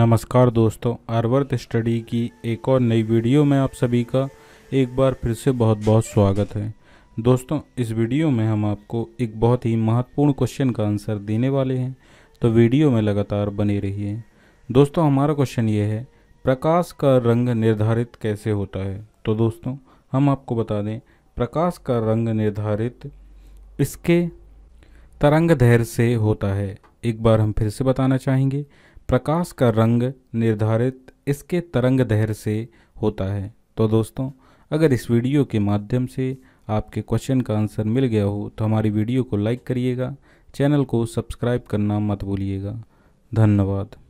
नमस्कार दोस्तों आर्वर्थ स्टडी की एक और नई वीडियो में आप सभी का एक बार फिर से बहुत बहुत स्वागत है दोस्तों इस वीडियो में हम आपको एक बहुत ही महत्वपूर्ण क्वेश्चन का आंसर देने वाले हैं तो वीडियो में लगातार बने रहिए दोस्तों हमारा क्वेश्चन ये है प्रकाश का रंग निर्धारित कैसे होता है तो दोस्तों हम आपको बता दें प्रकाश का रंग निर्धारित इसके तरंग धैर्य से होता है एक बार हम फिर से बताना चाहेंगे प्रकाश का रंग निर्धारित इसके तरंग दहर से होता है तो दोस्तों अगर इस वीडियो के माध्यम से आपके क्वेश्चन का आंसर मिल गया हो तो हमारी वीडियो को लाइक करिएगा चैनल को सब्सक्राइब करना मत भूलिएगा धन्यवाद